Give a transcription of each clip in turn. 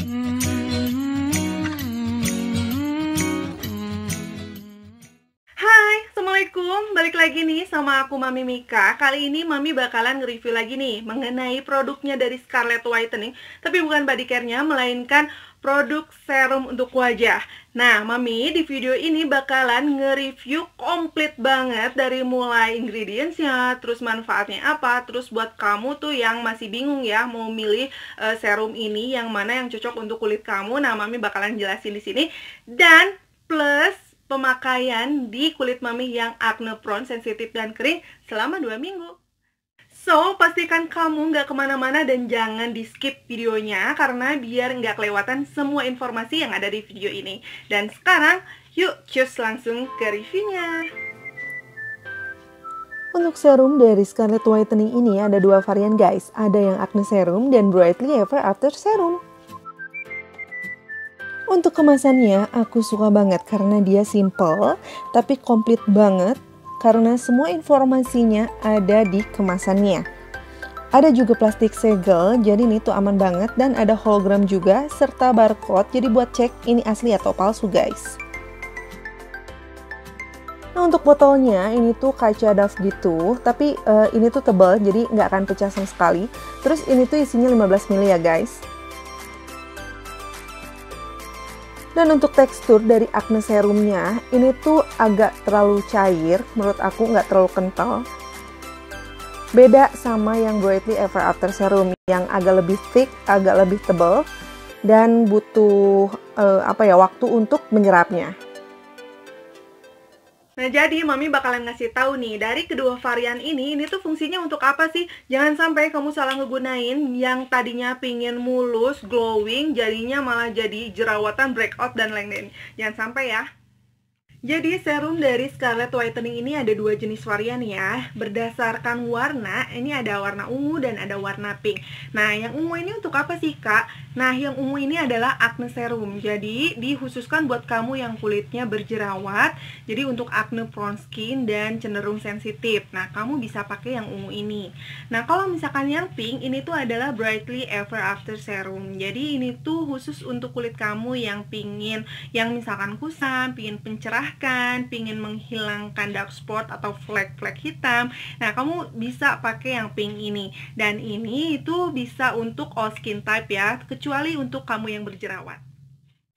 Mm. balik lagi nih sama aku Mami Mika Kali ini Mami bakalan nge-review lagi nih Mengenai produknya dari Scarlett Whitening Tapi bukan body care-nya Melainkan produk serum untuk wajah Nah, Mami di video ini bakalan nge-review komplit banget Dari mulai ingredients-nya terus manfaatnya apa Terus buat kamu tuh yang masih bingung ya Mau milih uh, serum ini yang mana yang cocok untuk kulit kamu Nah, Mami bakalan jelasin di sini Dan plus pemakaian di kulit mami yang acne prone, sensitif, dan kering selama 2 minggu. So, pastikan kamu nggak kemana-mana dan jangan di-skip videonya karena biar nggak kelewatan semua informasi yang ada di video ini. Dan sekarang, yuk cus langsung ke reviewnya. Untuk serum dari Scarlet Whitening ini ada dua varian guys, ada yang Acne Serum dan Brightly Ever After Serum. Untuk kemasannya aku suka banget karena dia simple tapi komplit banget karena semua informasinya ada di kemasannya. Ada juga plastik segel, jadi ini tuh aman banget dan ada hologram juga serta barcode jadi buat cek ini asli atau palsu guys. Nah untuk botolnya ini tuh kaca daf gitu, tapi uh, ini tuh tebal jadi nggak akan pecah sama sekali. Terus ini tuh isinya 15 ml ya guys. Dan untuk tekstur dari acne serumnya, ini tuh agak terlalu cair, menurut aku nggak terlalu kental. Beda sama yang Brightly Ever After Serum yang agak lebih thick, agak lebih tebal, dan butuh uh, apa ya waktu untuk menyerapnya. Nah, jadi Mami bakalan ngasih tahu nih, dari kedua varian ini, ini tuh fungsinya untuk apa sih? Jangan sampai kamu salah ngegunain yang tadinya pingin mulus, glowing, jadinya malah jadi jerawatan, breakout, dan lain-lain. Jangan sampai ya. Jadi serum dari Scarlett Whitening ini ada dua jenis varian ya Berdasarkan warna, ini ada warna ungu dan ada warna pink Nah yang ungu ini untuk apa sih kak? Nah yang ungu ini adalah acne serum Jadi dikhususkan buat kamu yang kulitnya berjerawat Jadi untuk acne prone skin dan cenderung sensitif Nah kamu bisa pakai yang ungu ini Nah kalau misalkan yang pink, ini tuh adalah Brightly Ever After Serum Jadi ini tuh khusus untuk kulit kamu yang pingin Yang misalkan kusam, pingin pencerah mencerahkan, pingin menghilangkan dark spot atau flek-flek hitam. Nah, kamu bisa pakai yang pink ini. Dan ini itu bisa untuk all skin type ya, kecuali untuk kamu yang berjerawat.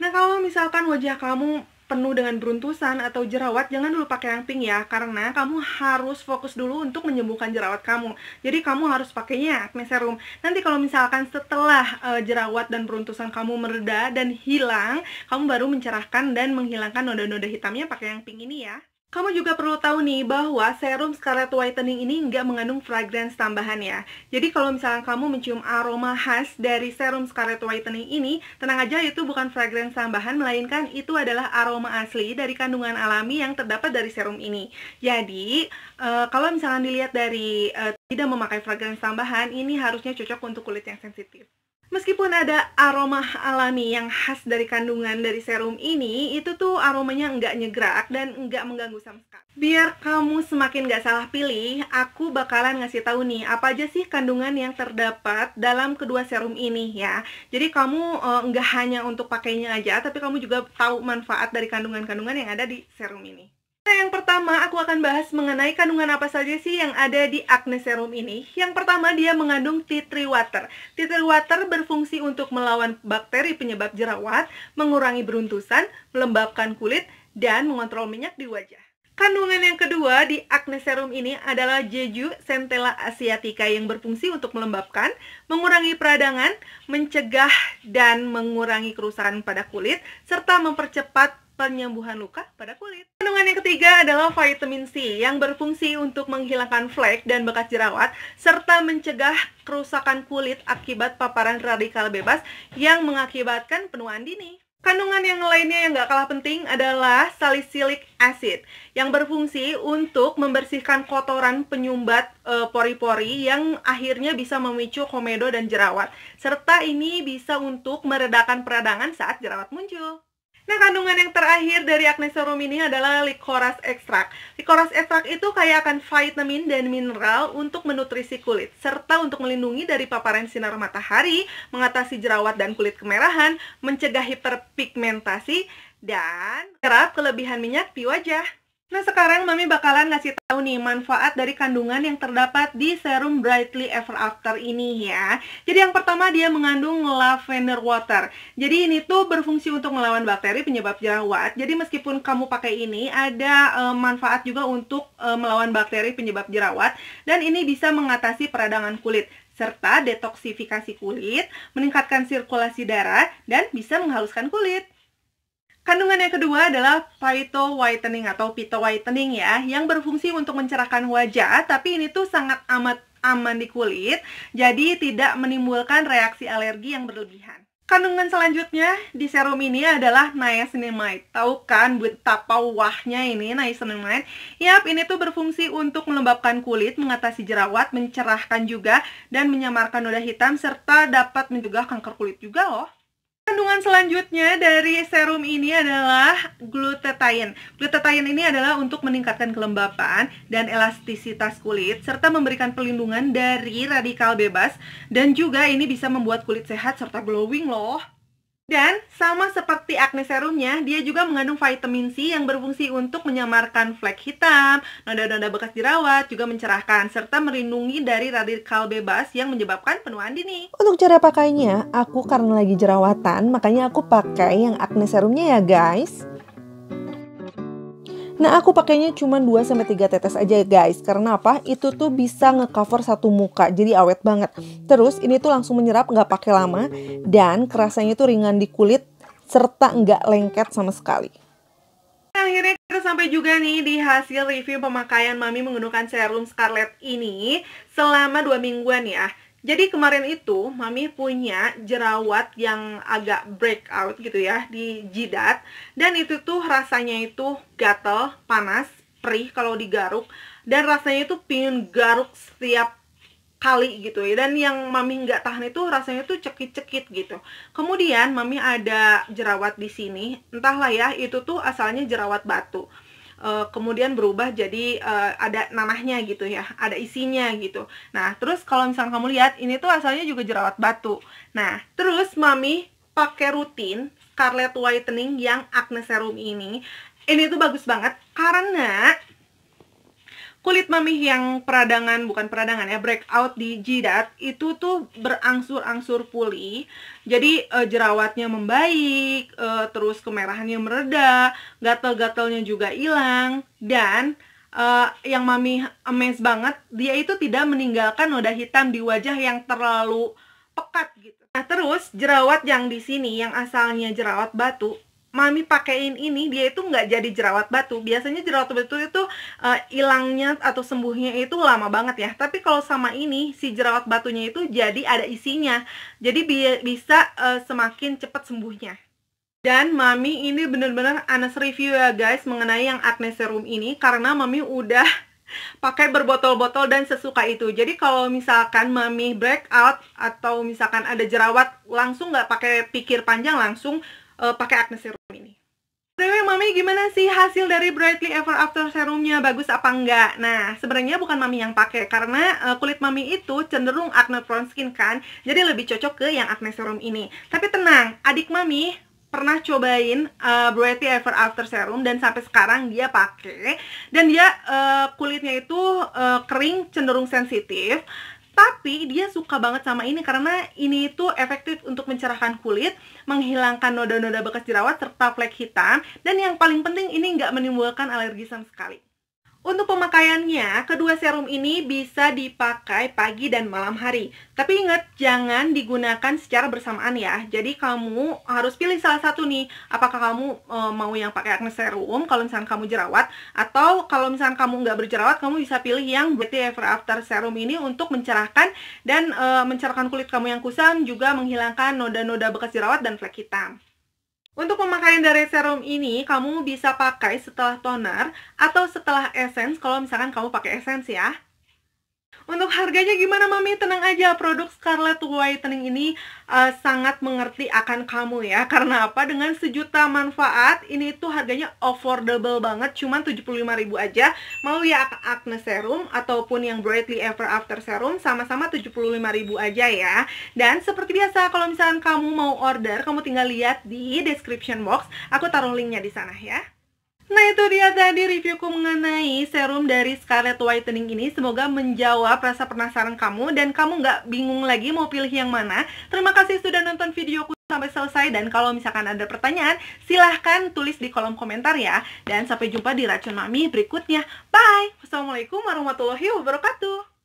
Nah, kalau misalkan wajah kamu penuh dengan beruntusan atau jerawat, jangan dulu pakai yang pink ya, karena kamu harus fokus dulu untuk menyembuhkan jerawat kamu. Jadi kamu harus pakainya acne serum. Nanti kalau misalkan setelah uh, jerawat dan beruntusan kamu mereda dan hilang, kamu baru mencerahkan dan menghilangkan noda-noda hitamnya pakai yang pink ini ya. Kamu juga perlu tahu nih bahwa serum Scarlet Whitening ini nggak mengandung fragrance tambahan ya. Jadi kalau misalnya kamu mencium aroma khas dari serum Scarlet Whitening ini, tenang aja itu bukan fragrance tambahan, melainkan itu adalah aroma asli dari kandungan alami yang terdapat dari serum ini. Jadi, uh, kalau misalnya dilihat dari uh, tidak memakai fragrance tambahan, ini harusnya cocok untuk kulit yang sensitif. Meskipun ada aroma alami yang khas dari kandungan dari serum ini, itu tuh aromanya nggak nyegrak dan nggak mengganggu sama sekali. Biar kamu semakin nggak salah pilih, aku bakalan ngasih tahu nih apa aja sih kandungan yang terdapat dalam kedua serum ini ya. Jadi kamu uh, nggak hanya untuk pakainya aja, tapi kamu juga tahu manfaat dari kandungan-kandungan yang ada di serum ini yang pertama, aku akan bahas mengenai kandungan apa saja sih yang ada di acne serum ini. Yang pertama, dia mengandung tea tree water. Tea tree water berfungsi untuk melawan bakteri penyebab jerawat, mengurangi beruntusan, melembabkan kulit, dan mengontrol minyak di wajah. Kandungan yang kedua di acne serum ini adalah jeju centella asiatica yang berfungsi untuk melembabkan, mengurangi peradangan, mencegah dan mengurangi kerusakan pada kulit, serta mempercepat penyembuhan luka pada kulit ketiga adalah vitamin C yang berfungsi untuk menghilangkan flek dan bekas jerawat serta mencegah kerusakan kulit akibat paparan radikal bebas yang mengakibatkan penuaan dini. Kandungan yang lainnya yang gak kalah penting adalah salicylic acid yang berfungsi untuk membersihkan kotoran penyumbat eh, pori-pori e, yang akhirnya bisa memicu komedo dan jerawat serta ini bisa untuk meredakan peradangan saat jerawat muncul. Nah, kandungan yang terakhir dari acne serum ini adalah licorice extract. Licorice extract itu kaya akan vitamin dan mineral untuk menutrisi kulit, serta untuk melindungi dari paparan sinar matahari, mengatasi jerawat dan kulit kemerahan, mencegah hiperpigmentasi, dan kerap kelebihan minyak di wajah. Nah sekarang Mami bakalan ngasih tahu nih manfaat dari kandungan yang terdapat di serum Brightly Ever After ini ya. Jadi yang pertama dia mengandung lavender water. Jadi ini tuh berfungsi untuk melawan bakteri penyebab jerawat. Jadi meskipun kamu pakai ini ada e, manfaat juga untuk e, melawan bakteri penyebab jerawat dan ini bisa mengatasi peradangan kulit serta detoksifikasi kulit, meningkatkan sirkulasi darah dan bisa menghaluskan kulit. Kandungan yang kedua adalah phyto whitening atau phyto whitening ya, yang berfungsi untuk mencerahkan wajah, tapi ini tuh sangat amat aman di kulit, jadi tidak menimbulkan reaksi alergi yang berlebihan. Kandungan selanjutnya di serum ini adalah niacinamide. Tahu kan betapa wahnya ini niacinamide? Yap, ini tuh berfungsi untuk melembabkan kulit, mengatasi jerawat, mencerahkan juga, dan menyamarkan noda hitam, serta dapat mencegah kanker kulit juga loh. Kandungan selanjutnya dari serum ini adalah glutathione. Glutathione ini adalah untuk meningkatkan kelembapan dan elastisitas kulit serta memberikan pelindungan dari radikal bebas dan juga ini bisa membuat kulit sehat serta glowing loh. Dan sama seperti acne serumnya, dia juga mengandung vitamin C yang berfungsi untuk menyamarkan flek hitam, noda-noda bekas jerawat, juga mencerahkan, serta melindungi dari radikal bebas yang menyebabkan penuaan dini. Untuk cara pakainya, aku karena lagi jerawatan, makanya aku pakai yang acne serumnya ya guys. Nah aku pakainya cuma 2-3 tetes aja guys Karena apa? Itu tuh bisa ngecover satu muka Jadi awet banget Terus ini tuh langsung menyerap nggak pakai lama Dan kerasanya tuh ringan di kulit Serta nggak lengket sama sekali Akhirnya kita sampai juga nih di hasil review pemakaian Mami menggunakan serum Scarlett ini selama dua mingguan ya. Jadi kemarin itu mami punya jerawat yang agak breakout gitu ya di jidat dan itu tuh rasanya itu gatel, panas, perih kalau digaruk dan rasanya itu pingin garuk setiap kali gitu ya dan yang mami nggak tahan itu rasanya tuh cekit-cekit gitu kemudian mami ada jerawat di sini entahlah ya itu tuh asalnya jerawat batu uh, kemudian berubah jadi uh, ada nanahnya gitu ya, ada isinya gitu. Nah, terus kalau misalnya kamu lihat ini tuh asalnya juga jerawat batu. Nah, terus mami pakai rutin Scarlet Whitening yang Acne Serum ini. Ini tuh bagus banget karena kulit mami yang peradangan bukan peradangan ya breakout di jidat itu tuh berangsur-angsur pulih jadi e, jerawatnya membaik e, terus kemerahannya mereda gatel-gatelnya juga hilang dan e, yang mami amazed banget dia itu tidak meninggalkan noda hitam di wajah yang terlalu pekat gitu nah terus jerawat yang di sini yang asalnya jerawat batu mami pakein ini dia itu nggak jadi jerawat batu biasanya jerawat batu itu eh, hilangnya uh, atau sembuhnya itu lama banget ya tapi kalau sama ini si jerawat batunya itu jadi ada isinya jadi bi bisa uh, semakin cepat sembuhnya dan Mami ini bener-bener anes review ya guys mengenai yang acne serum ini karena Mami udah pakai berbotol-botol dan sesuka itu. Jadi kalau misalkan Mami breakout atau misalkan ada jerawat langsung nggak pakai pikir panjang langsung uh, pakai acne serum ini Tapi Mami gimana sih hasil dari Brightly Ever After serumnya? Bagus apa enggak? Nah, sebenarnya bukan Mami yang pakai karena uh, kulit Mami itu cenderung acne prone skin kan. Jadi lebih cocok ke yang acne serum ini. Tapi tenang, adik Mami pernah cobain uh, Brightly Ever After serum dan sampai sekarang dia pakai dan dia uh, kulitnya itu uh, kering cenderung sensitif tapi dia suka banget sama ini karena ini itu efektif untuk mencerahkan kulit, menghilangkan noda-noda bekas jerawat serta flek hitam, dan yang paling penting ini nggak menimbulkan alergi sama sekali. Untuk pemakaiannya, kedua serum ini bisa dipakai pagi dan malam hari. Tapi ingat, jangan digunakan secara bersamaan ya. Jadi kamu harus pilih salah satu nih. Apakah kamu e, mau yang pakai acne serum kalau misalnya kamu jerawat, atau kalau misalnya kamu nggak berjerawat, kamu bisa pilih yang beauty ever after serum ini untuk mencerahkan dan e, mencerahkan kulit kamu yang kusam, juga menghilangkan noda-noda bekas jerawat dan flek hitam. Untuk pemakaian dari serum ini, kamu bisa pakai setelah toner atau setelah essence, kalau misalkan kamu pakai essence ya. Untuk harganya gimana Mami? Tenang aja, produk Scarlett Whitening ini uh, sangat mengerti akan kamu ya. Karena apa? Dengan sejuta manfaat, ini tuh harganya affordable banget, cuman ribu aja. Mau ya acne serum ataupun yang Brightly Ever After serum sama-sama ribu aja ya. Dan seperti biasa, kalau misalnya kamu mau order, kamu tinggal lihat di description box. Aku taruh linknya di sana ya. Nah itu dia tadi reviewku mengenai serum dari Scarlet Whitening ini Semoga menjawab rasa penasaran kamu Dan kamu nggak bingung lagi mau pilih yang mana Terima kasih sudah nonton videoku sampai selesai Dan kalau misalkan ada pertanyaan Silahkan tulis di kolom komentar ya Dan sampai jumpa di Racun Mami berikutnya Bye Wassalamualaikum warahmatullahi wabarakatuh